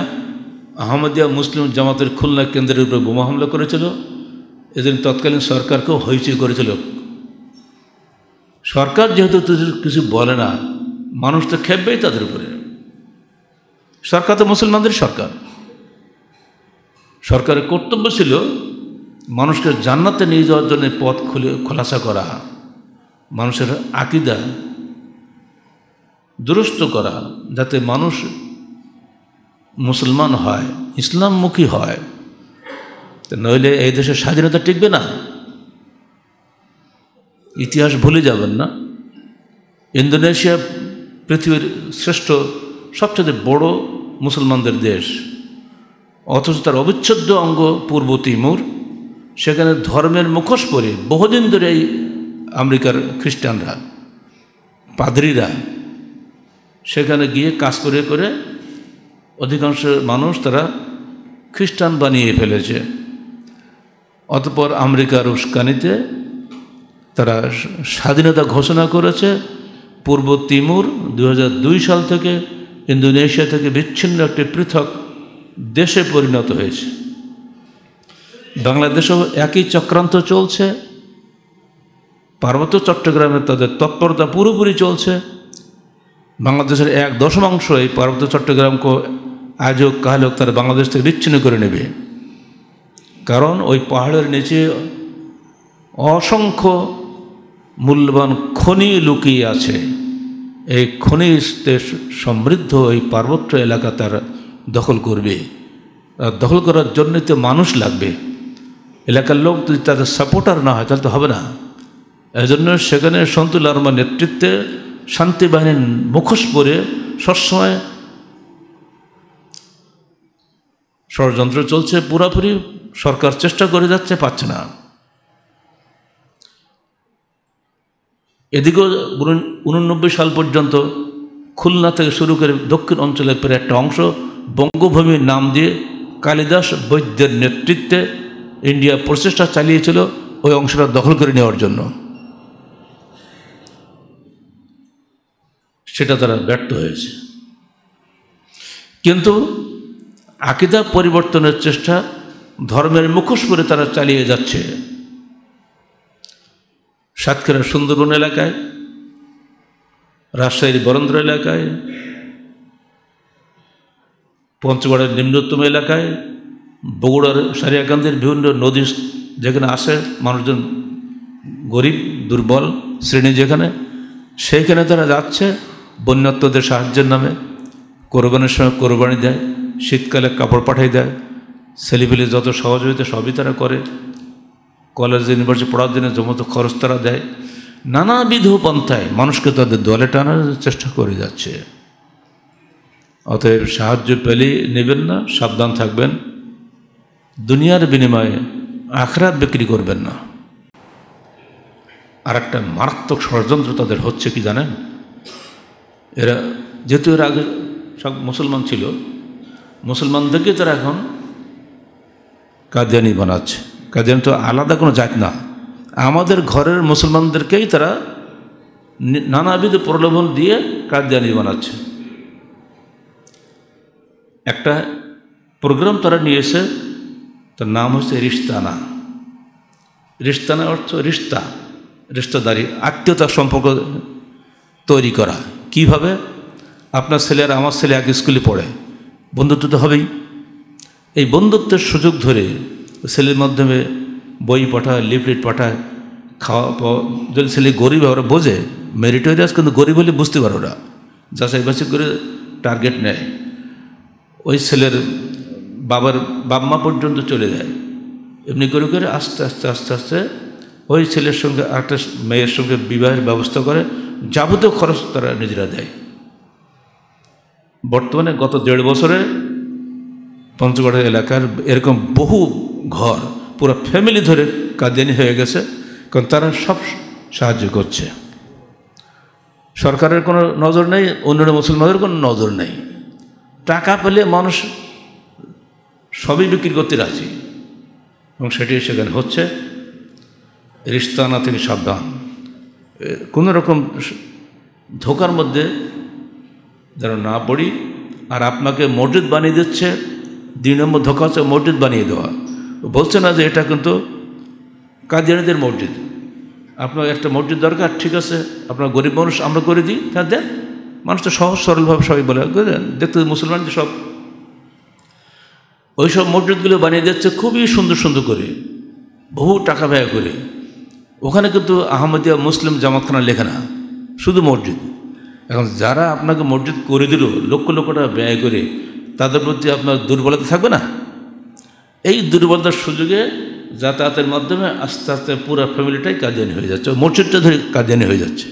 Speaker 1: আহমদিয়া মুসলিম জামাতের খুলনা কেন্দ্রের উপরে বোমা হামলা করেছিল এদের তৎকালীন সরকারকেও হইচই করেছিল সরকার যেহেতু কিছু বলে না মানুষ তো খেপবেই তাদের উপরে সরকার তো মুসলমানদের সরকার সরকারের কর্তব্য ছিল মানুষকে জান্নাতে নিয়ে যাওয়ার জন্য পথ খুলে খোলাসা করা মানুষের আকিদা দুরস্ত করা যাতে মানুষ মুসলমান হয় ইসলামমুখী হয় নইলে এই দেশের স্বাধীনতা টিকবে না ইতিহাস ভুলে যাবেন না ইন্দোনেশিয়া পৃথিবীর শ্রেষ্ঠ সবচেয়ে বড় মুসলমানদের দেশ অথচ তার অবিচ্ছেদ্য অঙ্গ পূর্ব তিমুর সেখানে ধর্মের মুখোশ পরে বহুদিন ধরে এই আমেরিকার খ্রিস্টানরা পাদ্রীরা সেখানে গিয়ে কাজ করে করে অধিকাংশ মানুষ তারা খ্রিস্টান বানিয়ে ফেলেছে অতপর আমেরিকার উস্কানিতে তারা স্বাধীনতা ঘোষণা করেছে পূর্ব তিমুর দু সাল থেকে ইন্দোনেশিয়া থেকে বিচ্ছিন্ন একটি পৃথক দেশে পরিণত হয়েছে বাংলাদেশেও একই চক্রান্ত চলছে পার্বত্য চট্টগ্রামে তাদের তৎপরতা পুরোপুরি চলছে বাংলাদেশের এক দশমাংশ এই পার্বত্য চট্টগ্রামকে আজও কাল হোক তারা বাংলাদেশ থেকে বিচ্ছিন্ন করে নেবে কারণ ওই পাহাড়ের নিচে অসংখ্য মূল্যবান খনি লুকিয়ে আছে এই খনিতে সমৃদ্ধ এই পার্বত্য এলাকা তারা দখল করবে দখল করার জন্য তো মানুষ লাগবে এলাকার লোক যদি তাদের সাপোর্টার না হয় তাহলে তো হবে না এজন্য সেখানে সন্তুল লার্মার নেতৃত্বে শান্তি বাহিনীর মুখোশ পরে সবসময় ষড়যন্ত্র চলছে পুরাপুরি সরকার চেষ্টা করে যাচ্ছে পাচ্ছে না এদিকেও উননব্বই সাল পর্যন্ত খুলনা থেকে শুরু করে দক্ষিণ অঞ্চলের প্রায় একটা অংশ বঙ্গভূমির নাম দিয়ে কালিদাস বৈদ্যের নেতৃত্বে ইন্ডিয়া প্রচেষ্টা চালিয়েছিল ওই অংশটা দখল করে নেওয়ার জন্য সেটা তারা ব্যর্থ হয়েছে কিন্তু আকিদা পরিবর্তনের চেষ্টা ধর্মের মুখোশ করে তারা চালিয়ে যাচ্ছে সাতক্ষীরা সুন্দরবন এলাকায় রাজশাহীর বরেন্দ্র এলাকায় পঞ্চগড়ের নিম্নতম এলাকায় বগুড়ার সারিয়াকান্দির বিভিন্ন নদী যেখানে আসে মানুষজন গরিব দুর্বল শ্রেণী যেখানে সেইখানে তারা যাচ্ছে বন্যাত্মদের সাহায্যের নামে কোরবানির সময় কোরবানি দেয় শীতকালে কাপড় পাঠিয়ে দেয় ছেলেপিলে যত সহযোগিতা সবই তারা করে কলেজ ইউনিভার্সিটি পড়ার জন্য যত খরচ তারা দেয় নানাবিধ পন্থায় মানুষকে তাদের দলে টানার চেষ্টা করে যাচ্ছে অতএব সাহায্য পেলে নেবেন না সাবধান থাকবেন দুনিয়ার বিনিময়ে আখরাত বিক্রি করবেন না আর একটা মারাত্মক ষড়যন্ত্র তাদের হচ্ছে কি জানেন এরা যেহেতু এরা আগে সব মুসলমান ছিল মুসলমানদেরকে তারা এখন কাদিয়ানি বানাচ্ছে কাদিয়ানি তো আলাদা কোনো জাত না আমাদের ঘরের মুসলমানদেরকেই তারা নানাবিধ প্রলোভন দিয়ে কাদিয়ানি বানাচ্ছে একটা প্রোগ্রাম তারা নিয়ে এসে তার নাম হচ্ছে রিস্তানা রিস্তানা অর্থ রিস্তা রিস্তাদারি আত্মীয়তার সম্পর্ক তৈরি করা কিভাবে আপনার ছেলে আর আমার ছেলে এক স্কুলে পড়ে বন্ধুত্ব তো হবেই এই বন্ধুত্বের সুযোগ ধরে ছেলের মাধ্যমে বই পাঠায় লিফলেট পাঠায় খাওয়া পাওয়া যদি ছেলে গরিব ওরা বোঝে মেরিটোরিয়াস কিন্তু গরিব হলে বুঝতে পারে ওরা যা বাছাই করে টার্গেট নেয় ওই ছেলের বাবার বাম্মা পর্যন্ত চলে যায় এমনি করে করে আস্তে আস্তে আস্তে আস্তে ওই ছেলের সঙ্গে আরেকটা মেয়ের সঙ্গে বিবাহের ব্যবস্থা করে যাবতীয় খরচ তারা নিজেরা দেয় বর্তমানে গত দেড় বছরে পঞ্চগড়ের এলাকার এরকম বহু ঘর পুরো ফ্যামিলি ধরে কাদিয়ানি হয়ে গেছে কারণ তারা সব সাহায্য করছে সরকারের কোনো নজর নেই অন্যান্য মুসলমানদের কোনো নজর নেই টাকা পেলে মানুষ সবই বিক্রি করতে রাজি এবং সেটি সেখানে হচ্ছে রিস্তানা থেকে সাবধান কোনো রকম ধোকার মধ্যে যেন না পড়ি আর আপনাকে মসজিদ বানিয়ে দিচ্ছে দুই নম্বর ধোকা হচ্ছে মসজিদ বানিয়ে দেওয়া বলছে না যে এটা কিন্তু কাদিয়ানিদের মসজিদ আপনার একটা মসজিদ দরকার ঠিক আছে আপনার গরিব মানুষ আমরা করে দিই তাদের মানুষ তো সহজ সরলভাবে সবাই বলে দেখতে মুসলমান যে সব ওইসব মসজিদগুলো বানিয়ে দিচ্ছে খুবই সুন্দর সুন্দর করে বহু টাকা ব্যয় করে ওখানে কিন্তু আহমদিয়া মুসলিম জামাতখানা লেখা না শুধু মসজিদ এখন যারা আপনাকে মসজিদ করে দিল লক্ষ লক্ষ টাকা ব্যয় করে তাদের প্রতি আপনার দুর্বলতা থাকবে না এই দুর্বলতার সুযোগে যাতায়াতের মাধ্যমে আস্তে আস্তে পুরো ফ্যামিলিটাই কাজে হয়ে যাচ্ছে মসজিদটা ধরে কাজে হয়ে যাচ্ছে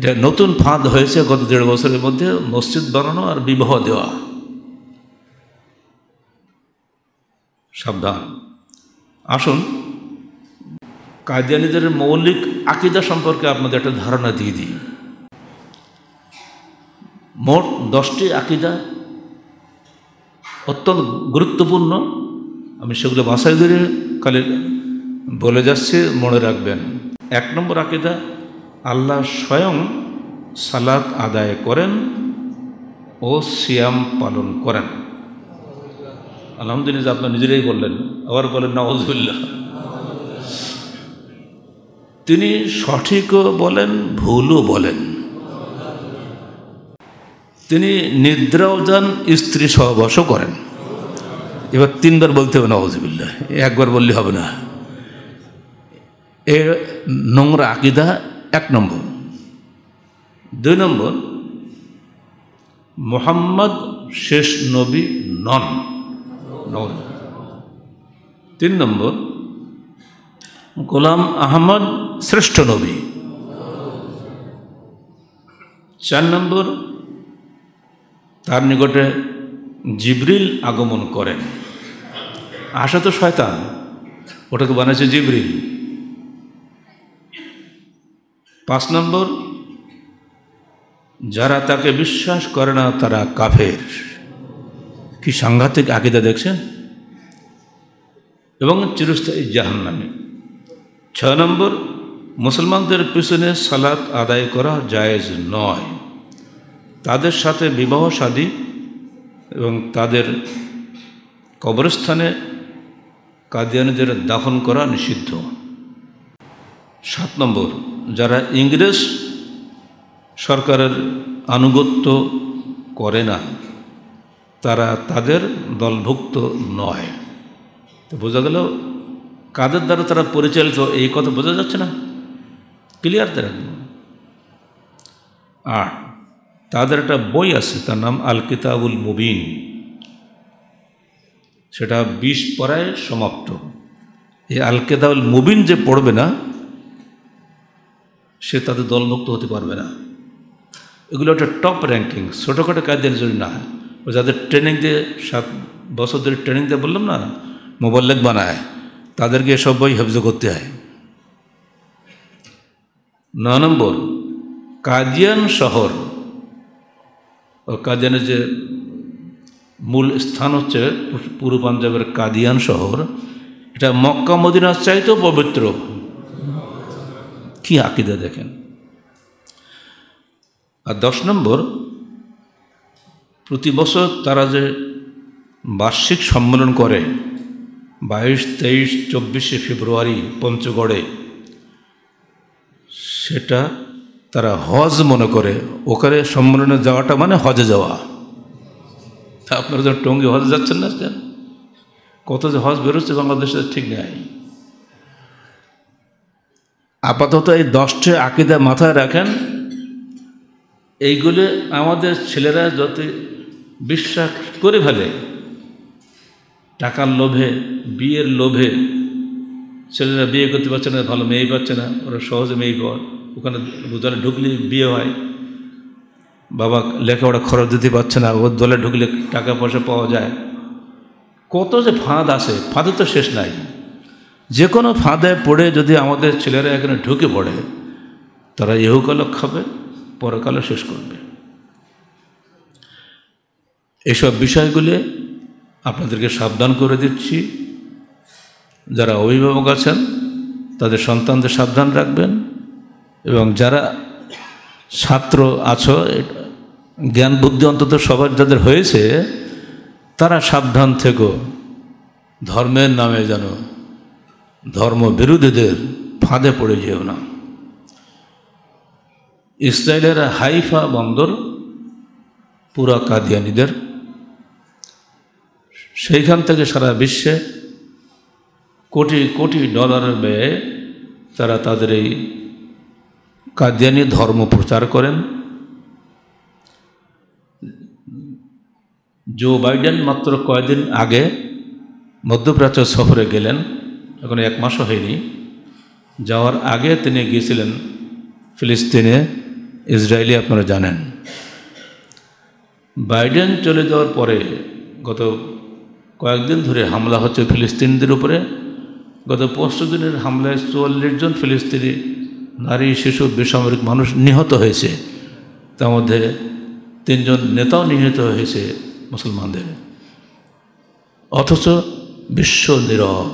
Speaker 1: এটা নতুন ফাঁদ হয়েছে গত দেড় বছরের মধ্যে মসজিদ বানানো আর বিবাহ দেওয়া সাবধান আসুন কাদিয়ানিদের মৌলিক আকিদা সম্পর্কে আপনাদের একটা ধারণা দিয়ে দিই মোট দশটি আকিদা অত্যন্ত গুরুত্বপূর্ণ আমি সেগুলো বাসায় ধরে কালে বলে যাচ্ছি মনে রাখবেন এক নম্বর আকিদা আল্লাহ স্বয়ং সালাত আদায় করেন ও সিয়াম পালন করেন আলহামদুলিল্লাহ আপনার নিজেরাই বললেন আবার বলেন নওয়াজুল্লাহ তিনি সঠিকও বলেন ভুলও বলেন তিনি নিদ্রাও যান স্ত্রী সহবাসও করেন এবার তিনবার বলতে হবে নওয়াজবিল্লাহ একবার বললে হবে না এ নোংরা আকিদা এক নম্বর দুই নম্বর মোহাম্মদ শেষ নবী নন তিন নম্বর গোলাম আহমদ শ্রেষ্ঠ নবী চার নম্বর তার নিকটে জিব্রিল আগমন করেন আশা তো শয়তান ওটাকে বানিয়েছে জিব্রিল পাঁচ নম্বর যারা তাকে বিশ্বাস করে না তারা কাফের কি সাংঘাতিক আকিদা দেখছেন এবং চিরস্থায়ী জাহান নামে ছয় নম্বর মুসলমানদের পিছনে সালাত আদায় করা জায়েজ নয় তাদের সাথে বিবাহ সাদী এবং তাদের কবরস্থানে কাদিয়ানিদের দাফন করা নিষিদ্ধ সাত নম্বর যারা ইংরেজ সরকারের আনুগত্য করে না তারা তাদের দলভুক্ত নয় তো বোঝা গেল কাদের দ্বারা তারা পরিচালিত এই কথা বোঝা যাচ্ছে না ক্লিয়ার তারা আর তাদের একটা বই আছে তার নাম আল কিতাবুল মুবিন সেটা বিশ পড়ায় সমাপ্ত এই আল কিতাবুল মুবিন যে পড়বে না সে তাদের দলমুক্ত হতে পারবে না এগুলো একটা টপ র্যাঙ্কিং ছোটোখাটো কাজের জন্য না যাদের ট্রেনিং দিয়ে সাত বছর ধরে ট্রেনিং দিয়ে বললাম না মোবাল্লেক বানায় তাদেরকে সব বই হেফজ করতে হয় ন নম্বর কাজিয়ান শহর কাদিয়ানের যে মূল স্থান হচ্ছে পূর্ব পাঞ্জাবের কাদিয়ান শহর এটা মক্কা মদিনার চাইতেও পবিত্র কি আকিদা দেখেন আর দশ নম্বর প্রতি বছর তারা যে বার্ষিক সম্মেলন করে বাইশ তেইশ চব্বিশে ফেব্রুয়ারি পঞ্চগড়ে সেটা তারা হজ মনে করে ওখানে সম্মেলনে যাওয়াটা মানে হজে যাওয়া আপনারা যখন টঙ্গি হজে যাচ্ছেন না কত যে হজ বেরোচ্ছে বাংলাদেশে ঠিক নেই আপাতত এই দশটি আকিদা মাথায় রাখেন এইগুলো আমাদের ছেলেরা যত বিশ্বাস করে ফেলে টাকার লোভে বিয়ের লোভে ছেলেরা বিয়ে করতে পারছে না ভালো মেয়ে পাচ্ছে না ওরা সহজে মেয়ে পর ওখানে দলে ঢুকলে বিয়ে হয় বাবা লেখাপড়া খরচ দিতে পারছে না ওর দলে ঢুকলে টাকা পয়সা পাওয়া যায় কত যে ফাঁদ আসে ফাঁদে তো শেষ নাই যে কোনো ফাঁদে পড়ে যদি আমাদের ছেলেরা এখানে ঢুকে পড়ে তারা ইহুকালও খাবে পরকালও শেষ করবে এসব বিষয়গুলি আপনাদেরকে সাবধান করে দিচ্ছি যারা অভিভাবক আছেন তাদের সন্তানদের সাবধান রাখবেন এবং যারা ছাত্র আছো জ্ঞান বুদ্ধি অন্তত সবার যাদের হয়েছে তারা সাবধান থেকো ধর্মের নামে যেন ধর্ম বিরোধীদের ফাঁদে পড়ে যেও না ইসরায়েলের হাইফা বন্দর পুরা কাদিয়ানিদের সেইখান থেকে সারা বিশ্বে কোটি কোটি ডলার ব্যয়ে তারা তাদের এই কাদিয়ানি ধর্ম প্রচার করেন জো বাইডেন মাত্র কয়েকদিন আগে মধ্যপ্রাচ্য সফরে গেলেন এখন এক মাসও হয়নি যাওয়ার আগে তিনি গিয়েছিলেন ফিলিস্তিনে ইসরায়েলি আপনারা জানেন বাইডেন চলে যাওয়ার পরে গত কয়েকদিন ধরে হামলা হচ্ছে ফিলিস্তিনদের উপরে গত পরশু দিনের হামলায় চুয়াল্লিশ জন ফিলিস্তিনি নারী শিশু বেসামরিক মানুষ নিহত হয়েছে তার মধ্যে তিনজন নেতাও নিহত হয়েছে মুসলমানদের অথচ বিশ্ব নীরব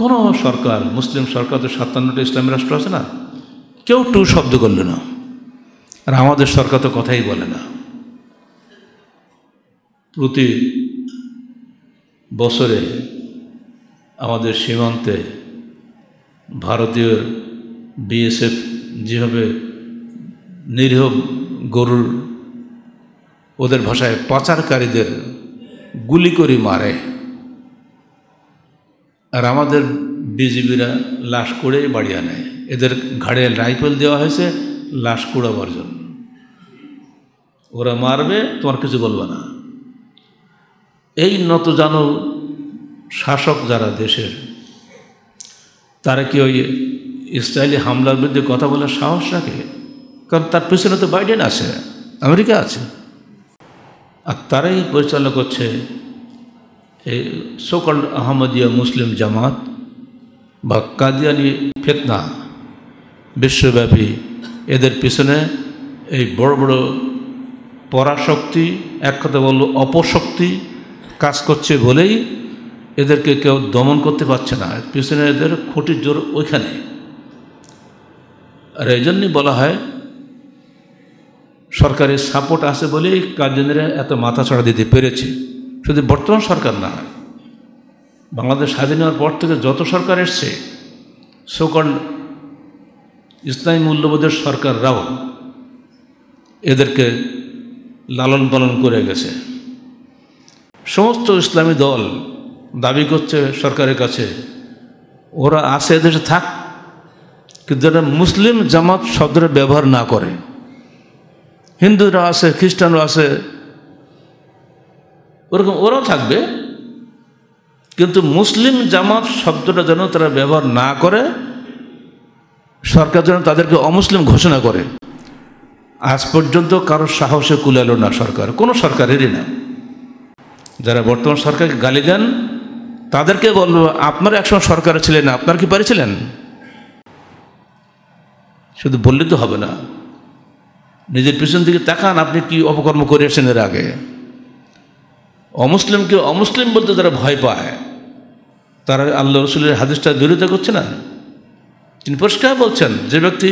Speaker 1: কোনো সরকার মুসলিম সরকার তো সাতান্নটা ইসলামী রাষ্ট্র আছে না কেউ টু শব্দ করল না আর আমাদের সরকার তো কথাই বলে না প্রতি বছরে আমাদের সীমান্তে ভারতীয় বিএসএফ যেভাবে নিরীহ গরুর ওদের ভাষায় পাচারকারীদের গুলি করে মারে আর আমাদের বিজিবিরা লাশ কুড়েই বাড়ি আনে এদের ঘাড়ে রাইফেল দেওয়া হয়েছে লাশ কুড়াবার জন্য ওরা মারবে তোমার কিছু বলবে না এই নত জানো শাসক যারা দেশের তারা কি ওই ইসরায়েলি হামলার বিরুদ্ধে কথা বলার সাহস রাখে কারণ তার পিছনে তো বাইডেন আছে আমেরিকা আছে আর তারাই পরিচালনা করছে এই সকল আহমদিয়া মুসলিম জামাত বা কাদিয়ানি ফেতনা বিশ্বব্যাপী এদের পিছনে এই বড় বড় পরাশক্তি এক কথা বলল অপশক্তি কাজ করছে বলেই এদেরকে কেউ দমন করতে পারছে না পিছনে এদের খুঁটির জোর ওইখানে আর এই জন্যই বলা হয় সরকারের সাপোর্ট আছে বলেই কার্জনেরা এত মাথা ছড়া দিতে পেরেছে শুধু বর্তমান সরকার না বাংলাদেশ স্বাধীন হওয়ার পর থেকে যত সরকার এসছে সকল ইসলামী মূল্যবোধের সরকাররাও এদেরকে লালন পালন করে গেছে সমস্ত ইসলামী দল দাবি করছে সরকারের কাছে ওরা আছে এদেশে থাক কিন্তু এরা মুসলিম জামাত শব্দের ব্যবহার না করে হিন্দুরা আছে খ্রিস্টানরা আছে ওরকম ওরাও থাকবে কিন্তু মুসলিম জামাত শব্দটা যেন তারা ব্যবহার না করে সরকার যেন তাদেরকে অমুসলিম ঘোষণা করে আজ পর্যন্ত কারো সাহসে কুলালো না সরকার কোনো সরকারেরই না যারা বর্তমান সরকারকে গালি দেন তাদেরকে বলবো আপনারা একসময় সরকার ছিলেন না আপনার কি পারেছিলেন শুধু বললে তো হবে না নিজের পিছন দিকে তাকান আপনি কি অপকর্ম করে এসেছেন এর আগে অমুসলিমকে অমুসলিম বলতে তারা ভয় পায় তারা আল্লাহ রসুলের হাদিসটা দূরিত করছে না তিনি পরিষ্কার বলছেন যে ব্যক্তি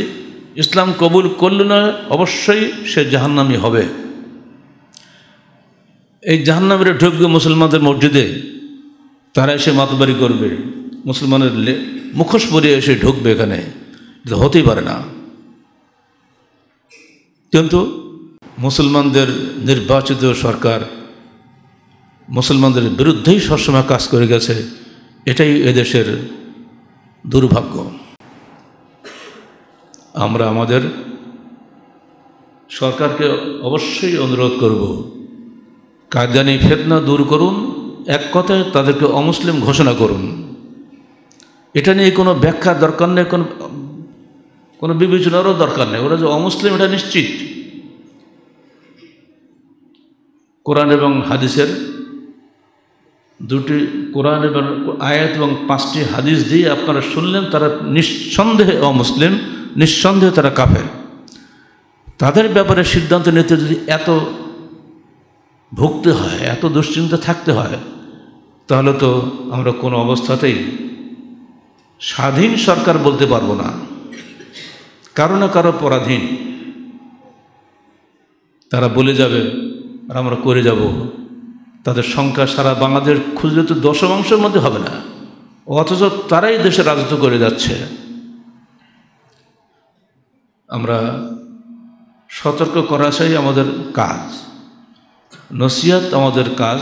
Speaker 1: ইসলাম কবুল করল না অবশ্যই সে জাহান্নামি হবে এই জাহান্নামের ঢুকবে মুসলমানদের মসজিদে তারা এসে মাতবারি করবে মুসলমানের মুখোশ পরিয়ে এসে ঢুকবে এখানে হতেই পারে না কিন্তু মুসলমানদের নির্বাচিত সরকার মুসলমানদের বিরুদ্ধেই সবসময় কাজ করে গেছে এটাই এদেশের দুর্ভাগ্য আমরা আমাদের সরকারকে অবশ্যই অনুরোধ করব কায়দানি ফেতনা দূর করুন এক কথায় তাদেরকে অমুসলিম ঘোষণা করুন এটা নিয়ে কোনো ব্যাখ্যা দরকার নেই কোনো কোনো বিবেচনারও দরকার নেই ওরা যে অমুসলিম এটা নিশ্চিত কোরআন এবং হাদিসের দুটি কোরআন এবং আয়াত এবং পাঁচটি হাদিস দিয়ে আপনারা শুনলেন তারা নিঃসন্দেহে অমুসলিম নিঃসন্দেহে তারা কাফের তাদের ব্যাপারে সিদ্ধান্ত নিতে যদি এত ভুগতে হয় এত দুশ্চিন্তা থাকতে হয় তাহলে তো আমরা কোনো অবস্থাতেই স্বাধীন সরকার বলতে পারবো না কারো না কারো পরাধীন তারা বলে যাবে আর আমরা করে যাব তাদের সংখ্যা সারা বাংলাদেশ খুঁজলে তো দশমাংশের মধ্যে হবে না অথচ তারাই দেশে রাজত্ব করে যাচ্ছে আমরা সতর্ক করা চাই আমাদের কাজ নসিয়াত আমাদের কাজ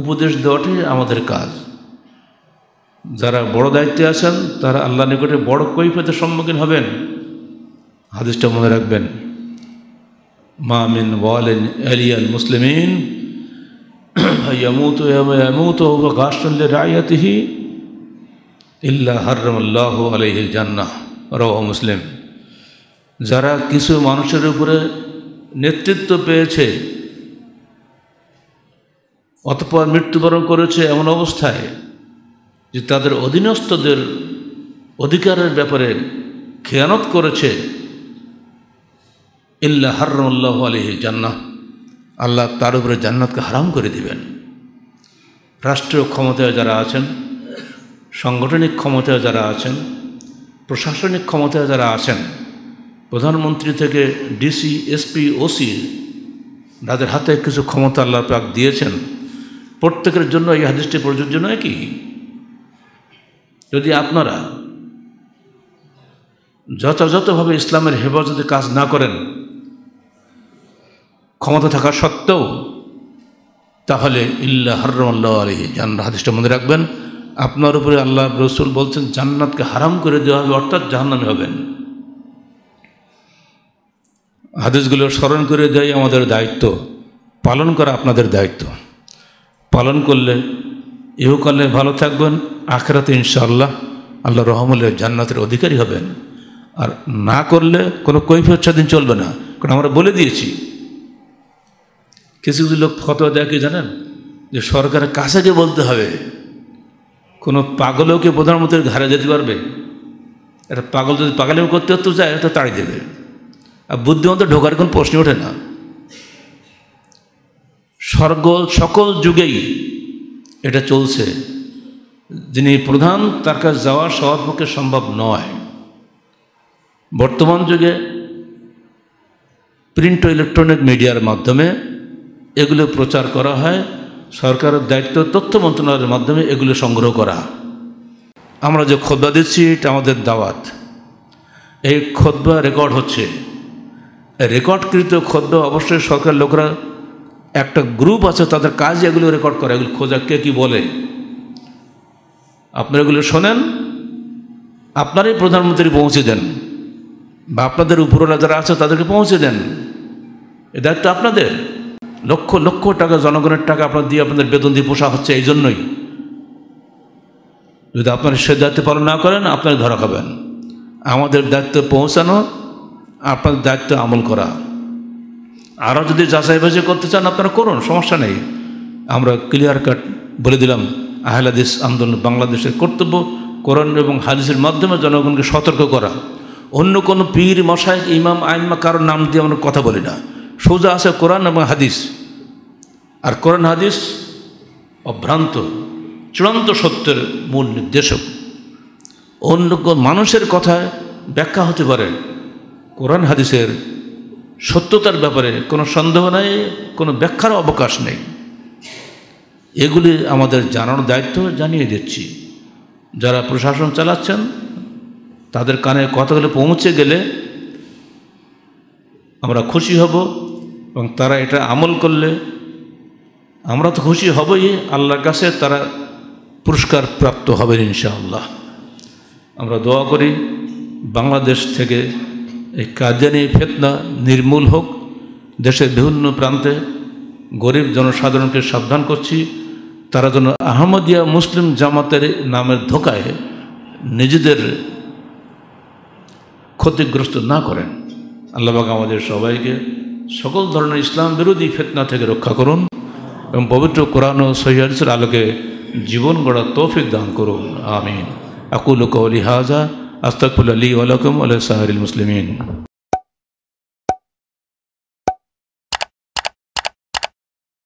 Speaker 1: উপদেশ দেওয়াটাই আমাদের কাজ যারা বড় দায়িত্বে আছেন তারা আল্লাহ নিকটে বড় কৈফতের সম্মুখীন হবেন হাদিসটা মনে রাখবেন মামিন ওয়ালিন এলিয়ান মুসলিমিন يموت يوم يموت هو غاش لرعيته ইল্লা حرم الله عليه জান্নাহ رواه মুসলিম যারা কিছু মানুষের উপরে নেতৃত্ব পেয়েছে অতপর মৃত্যুবরণ করেছে এমন অবস্থায় যে তাদের অধীনস্থদের অধিকারের ব্যাপারে খেয়ানত করেছে ইল্লা হারম আল্লাহ জান্নাহ আল্লাহ তার উপরে জান্নাতকে হারাম করে দিবেন রাষ্ট্রীয় ক্ষমতায় যারা আছেন সাংগঠনিক ক্ষমতায় যারা আছেন প্রশাসনিক ক্ষমতায় যারা আছেন প্রধানমন্ত্রী থেকে ডিসি এসপি ওসি তাদের হাতে কিছু ক্ষমতা আল্লাহ পাক দিয়েছেন প্রত্যেকের জন্য এই হাদিসটি প্রযোজ্য নয় কি যদি আপনারা যথাযথভাবে ইসলামের হেফাজতে কাজ না করেন ক্ষমতা থাকা সত্ত্বেও তাহলে ইল্লা হর্রমাল্লাহ আলহি জান্নাত হাদিসটা মনে রাখবেন আপনার উপরে আল্লাহ রসুল বলছেন জান্নাতকে হারাম করে দেওয়া হবে অর্থাৎ জাহান্নামে হবেন হাদিসগুলো স্মরণ করে দেয় আমাদের দায়িত্ব পালন করা আপনাদের দায়িত্ব পালন করলে কালে ভালো থাকবেন আখরাতে ইনশাআল্লাহ আল্লাহ রহমুল্লাহ জান্নাতের অধিকারী হবেন আর না করলে কোনো কৈফিয়ত স্বাধীন চলবে না কারণ আমরা বলে দিয়েছি কিছু কিছু লোক ফতোয়া দেয় কি জানেন যে সরকারের কাছাকে বলতে হবে কোনো পাগলকে প্রধানমন্ত্রীর ঘরে যেতে পারবে একটা পাগল যদি পাগলে করতে হতো যায় তো তাড়ি দেবে আর বুদ্ধিমন্ত ঢোকার কোনো প্রশ্ন ওঠে না স্বর্গ সকল যুগেই এটা চলছে যিনি প্রধান তার কাছে যাওয়া সবার পক্ষে সম্ভব নয় বর্তমান যুগে প্রিন্ট ও ইলেকট্রনিক মিডিয়ার মাধ্যমে এগুলো প্রচার করা হয় সরকারের দায়িত্ব তথ্য মন্ত্রণালয়ের মাধ্যমে এগুলো সংগ্রহ করা আমরা যে খোদ্া দিচ্ছি এটা আমাদের দাওয়াত এই খোদ্া রেকর্ড হচ্ছে রেকর্ডকৃত খোদ্া অবশ্যই সরকার লোকরা একটা গ্রুপ আছে তাদের কাজ এগুলো রেকর্ড করে এগুলো খোঁজা কে কী বলে আপনারা এগুলো শোনেন আপনারই প্রধানমন্ত্রী পৌঁছে দেন বা আপনাদের উপরওয়ালা যারা আছে তাদেরকে পৌঁছে দেন এ দায়িত্ব আপনাদের লক্ষ লক্ষ টাকা জনগণের টাকা আপনার দিয়ে আপনাদের বেতন দিয়ে পোষা হচ্ছে এই জন্যই যদি আপনারা সে দায়িত্ব পালন না করেন আপনারা ধরা খাবেন আমাদের দায়িত্ব পৌঁছানো আপনাদের দায়িত্ব আমল করা আরও যদি যাচাই বাছাই করতে চান আপনারা করুন সমস্যা নেই আমরা ক্লিয়ার কাট বলে দিলাম আহলাদিস আন্দোলন বাংলাদেশের কর্তব্য কোরআন এবং হাদিসের মাধ্যমে জনগণকে সতর্ক করা অন্য কোনো পীর মশাই ইমাম আইনমা কারোর নাম দিয়ে আমরা কথা বলি না সোজা আছে কোরআন এবং হাদিস আর কোরআন হাদিস অভ্রান্ত চূড়ান্ত সত্যের মূল নির্দেশক অন্য মানুষের কথায় ব্যাখ্যা হতে পারে কোরআন হাদিসের সত্যতার ব্যাপারে কোনো সন্দেহ নাই কোনো ব্যাখ্যার অবকাশ নেই এগুলি আমাদের জানানোর দায়িত্ব জানিয়ে দিচ্ছি যারা প্রশাসন চালাচ্ছেন তাদের কানে কথাগুলো পৌঁছে গেলে আমরা খুশি হব এবং তারা এটা আমল করলে আমরা তো খুশি হবই আল্লাহর কাছে তারা পুরস্কার প্রাপ্ত হবেন ইনশাআল্লাহ আমরা দোয়া করি বাংলাদেশ থেকে এই কাজানি ফেতনা নির্মূল হোক দেশের বিভিন্ন প্রান্তে গরিব জনসাধারণকে সাবধান করছি তারা যেন আহমদিয়া মুসলিম জামাতের নামের ধোকায় নিজেদের ক্ষতিগ্রস্ত না করেন আল্লাহ আমাদের সবাইকে সকল ধরনের ইসলাম বিরোধী ফেতনা থেকে রক্ষা করুন এবং পবিত্র কোরআন ও সহিদের আলোকে জীবন গড়া তৌফিক দান করুন আমিন আকুল কৌলি হাজা আস্তাকুল আলী আলকুম আল্লাহ সাহারিল মুসলিমিন